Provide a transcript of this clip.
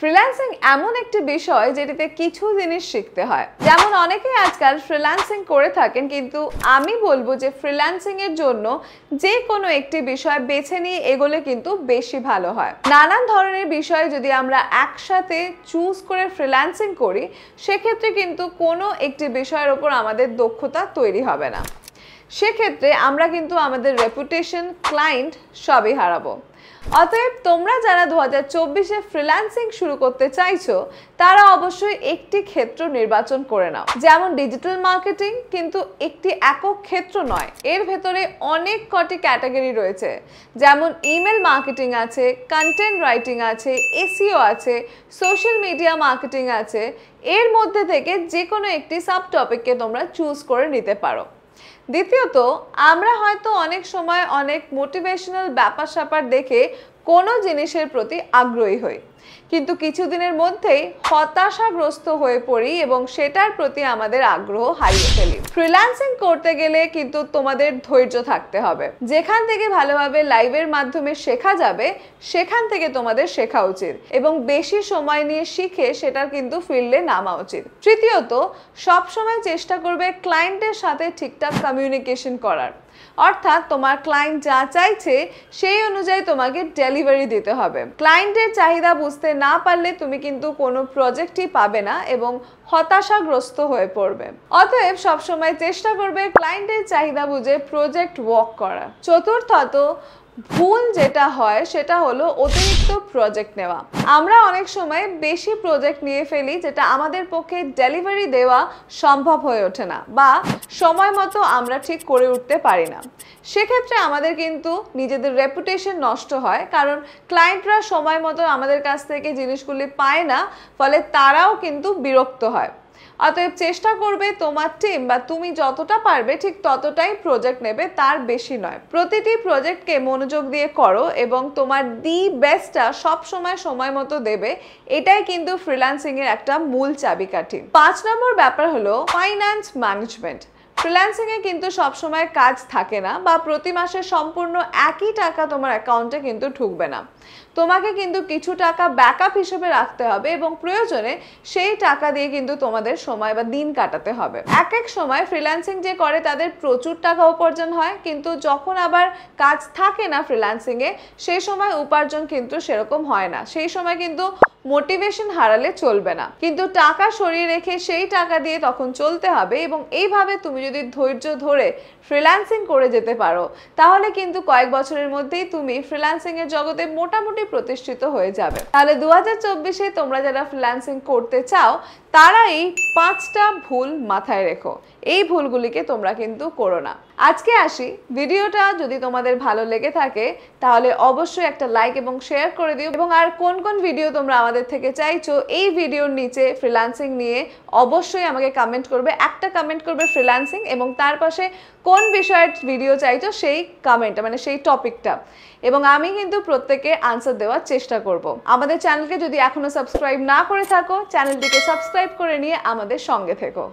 freelancing এমন একটি বিষয় যেটিতে কিছু জিনিস শিখতে হয় যেমন অনেকেই আজকাল ফ্রিল্যান্সিং করে থাকেন কিন্তু আমি বলবো যে ফ্রিল্যান্সিংয়ের জন্য যে কোনো একটি বিষয় বেছে নিয়ে এগোলে কিন্তু বেশি ভালো হয় নানান ধরনের বিষয় যদি আমরা একসাথে চুজ করে ফ্রিল্যান্সিং করি সেক্ষেত্রে কিন্তু কোনো একটি বিষয়ের ওপর আমাদের দক্ষতা তৈরি হবে না সেক্ষেত্রে আমরা কিন্তু আমাদের রেপুটেশন ক্লায়েন্ট সবই হারাবো অতএব তোমরা যারা দু হাজার চব্বিশে ফ্রিল্যান্সিং শুরু করতে চাইছো তারা অবশ্যই একটি ক্ষেত্র নির্বাচন করে নাও যেমন ডিজিটাল মার্কেটিং কিন্তু একটি একক ক্ষেত্র নয় এর ভেতরে অনেক কটি ক্যাটাগরি রয়েছে যেমন ইমেল মার্কেটিং আছে কন্টেন্ট রাইটিং আছে এসিও e আছে সোশ্যাল মিডিয়া মার্কেটিং আছে এর মধ্যে থেকে যে কোনো একটি সাব টপিককে তোমরা চুজ করে নিতে পারো দ্বিতীয়ত আমরা হয়তো অনেক সময় অনেক মোটিভেশনাল ব্যাপার স্যাপার দেখে কোনো জিনিসের প্রতি আগ্রহী হই কিন্তু কিছুদিনের মধ্যেই হতাশাগ্রস্ত হয়ে পড়ি এবং সেটার প্রতি আমাদের আগ্রহ হারিয়ে ফেলি ফ্রিল্যান্সিং করতে গেলে কিন্তু তোমাদের ধৈর্য থাকতে হবে যেখান থেকে ভালোভাবে লাইভের মাধ্যমে শেখা যাবে সেখান থেকে তোমাদের শেখা উচিত এবং বেশি সময় নিয়ে শিখে সেটার কিন্তু ফিল্ডে নামা উচিত তৃতীয়ত সবসময় চেষ্টা করবে ক্লায়েন্টের সাথে ঠিকঠাক কমিউনিকেশন করার অর্থাৎ তোমার ক্লায়েন্ট যা চাইছে সেই অনুযায়ী তোমাকে ডেলি ডেলিভারি দিতে হবে ক্লায়েন্টের চাহিদা বুঝতে না পারলে তুমি কিন্তু কোনো প্রজেক্টই পাবে না এবং হতাশাগ্রস্ত হয়ে পড়বে অতএব সবসময় চেষ্টা করবে ক্লায়েন্টের চাহিদা বুঝে প্রজেক্ট ওয়াক করা চতুর্থত ভুল যেটা হয় সেটা হলো অতিরিক্ত প্রজেক্ট নেওয়া আমরা অনেক সময় বেশি প্রজেক্ট নিয়ে ফেলি যেটা আমাদের পক্ষে ডেলিভারি দেওয়া সম্ভব হয়ে ওঠে না বা সময় মতো আমরা ঠিক করে উঠতে পারি না সেক্ষেত্রে আমাদের কিন্তু নিজেদের রেপুটেশন নষ্ট হয় কারণ ক্লায়েন্টরা সময় মতো আমাদের কাছ থেকে জিনিসগুলি পায় না ফলে তারাও কিন্তু বিরক্ত হয় অতএব চেষ্টা করবে তোমার টিম বা তুমি যতটা পারবে ঠিক ততটাই প্রজেক্ট নেবে তার বেশি নয় প্রতিটি প্রজেক্টকে মনোযোগ দিয়ে করো এবং তোমার দি বেস্টটা সব সময় সময় মতো দেবে এটাই কিন্তু ফ্রিল্যান্সিংয়ের একটা মূল চাবিকাঠি পাঁচ নম্বর ব্যাপার হলো ফাইন্যান্স ম্যানেজমেন্ট ফ্রিল্যান্সিংয়ে কিন্তু সবসময় কাজ থাকে না বা প্রতি মাসে সম্পূর্ণ একই টাকা তোমার অ্যাকাউন্টে কিন্তু ঢুকবে না তোমাকে কিন্তু কিছু টাকা ব্যাকআপ হিসেবে রাখতে হবে এবং প্রয়োজনে সেই টাকা দিয়ে কিন্তু তোমাদের সময় বা দিন কাটাতে হবে এক এক সময় ফ্রিল্যান্সিং যে করে তাদের প্রচুর টাকা উপার্জন হয় কিন্তু যখন আবার কাজ থাকে না ফ্রিল্যান্সিংয়ে সেই সময় উপার্জন কিন্তু সেরকম হয় না সেই সময় কিন্তু মোটিভেশন হারালে চলবে না কিন্তু টাকা সরিয়ে রেখে সেই টাকা দিয়ে তখন চলতে হবে এবং এইভাবে তুমি যদি ধৈর্য ধরে ফ্রিল্যান্সিং করে যেতে পারো তাহলে কিন্তু কয়েক বছরের মধ্যেই তুমি ফ্রিল্যান্সিংয়ের জগতে মোটামুটি প্রতিষ্ঠিত হয়ে যাবে তাহলে দু হাজার তোমরা যারা ফ্রিল্যান্সিং করতে চাও তারা এই পাঁচটা ভুল মাথায় রেখো এই ভুলগুলিকে তোমরা কিন্তু করো না আজকে আসি ভিডিওটা যদি তোমাদের ভালো লেগে থাকে তাহলে অবশ্যই একটা লাইক এবং শেয়ার করে দিও এবং আর কোন কোন ভিডিও তোমরা আমাদের থেকে চাইছো এই ভিডিওর নিচে ফ্রিল্যান্সিং নিয়ে অবশ্যই আমাকে কমেন্ট করবে একটা কমেন্ট করবে ফ্রিল্যান্সিং এবং তার পাশে কোন বিষয়ের ভিডিও চাইছো সেই কামেন্ট মানে সেই টপিকটা এবং আমি কিন্তু প্রত্যেকে আনসার দেওয়ার চেষ্টা করব আমাদের চ্যানেলকে যদি এখনো সাবস্ক্রাইব না করে থাকো চ্যানেলটিকে সাবস্ক্রাইব করে নিয়ে আমাদের संगे थेको